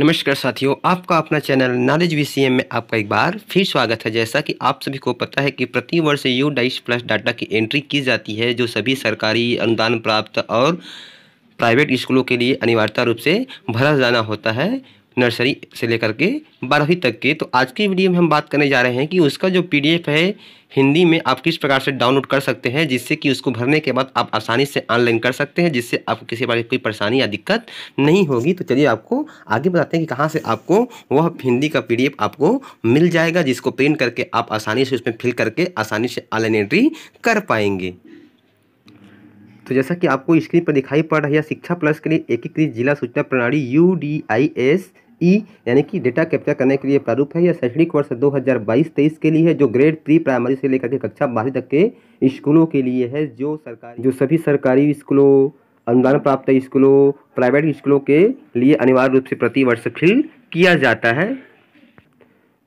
नमस्कार साथियों आपका अपना चैनल नॉलेज वी में आपका एक बार फिर स्वागत है जैसा कि आप सभी को पता है कि प्रति वर्ष यू डाइस प्लस डाटा की एंट्री की जाती है जो सभी सरकारी अनुदान प्राप्त और प्राइवेट स्कूलों के लिए अनिवार्यता रूप से भरा जाना होता है नर्सरी से लेकर के बारहवीं तक के तो आज की वीडियो में हम बात करने जा रहे हैं कि उसका जो पीडीएफ है हिंदी में आप किस प्रकार से डाउनलोड कर सकते हैं जिससे कि उसको भरने के बाद आप आसानी से ऑनलाइन कर सकते हैं जिससे आपको किसी बारे कोई परेशानी या दिक्कत नहीं होगी तो चलिए आपको आगे बताते हैं कि कहाँ से आपको वह हिंदी का पी आपको मिल जाएगा जिसको प्रिंट करके आप आसानी से उसमें फिल करके आसानी से ऑनलाइन एंट्री कर पाएंगे तो जैसा कि आपको स्क्रीन पर दिखाई पड़ रहा है शिक्षा प्लस के लिए एकीकृत जिला सूचना प्रणाली U D I S E यानी कि डेटा कैप्चर करने के लिए प्रारूप है यह शैक्षणिक वर्ष 2022-23 के लिए है जो ग्रेड प्री प्राइमरी से लेकर के कक्षा बारहवीं तक के स्कूलों के लिए है जो सरकारी जो सभी सरकारी स्कूलों अनुदान प्राप्त स्कूलों प्राइवेट स्कूलों के लिए अनिवार्य रूप से प्रतिवर्ष फिल किया जाता है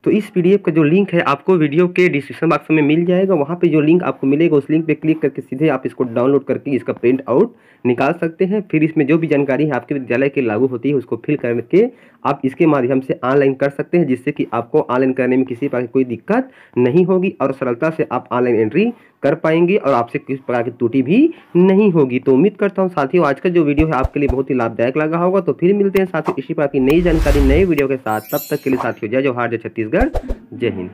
तो इस पीडीएफ का जो लिंक है आपको वीडियो के डिस्क्रिप्शन बॉक्स में मिल जाएगा वहाँ पे जो लिंक आपको मिलेगा उस लिंक पे क्लिक करके सीधे आप इसको डाउनलोड करके इसका प्रिंट आउट निकाल सकते हैं फिर इसमें जो भी जानकारी है आपके विद्यालय के लागू होती है उसको फिल करके आप इसके माध्यम से ऑनलाइन कर सकते हैं जिससे कि आपको ऑनलाइन करने में किसी प्रकार की कोई दिक्कत नहीं होगी और सरलता से आप ऑनलाइन एंट्री कर पाएंगे और आपसे किसी प्रकार की त्रुटि भी नहीं होगी तो उम्मीद करता हूँ साथियों आज का जो वीडियो है आपके लिए बहुत ही लाभदायक लगा होगा तो फिर मिलते हैं साथियों इसी प्रकार की नई जानकारी नई वीडियो के साथ तब तक के लिए साथियों जय जवाहर जय छत्तीसगढ़ जय हिंद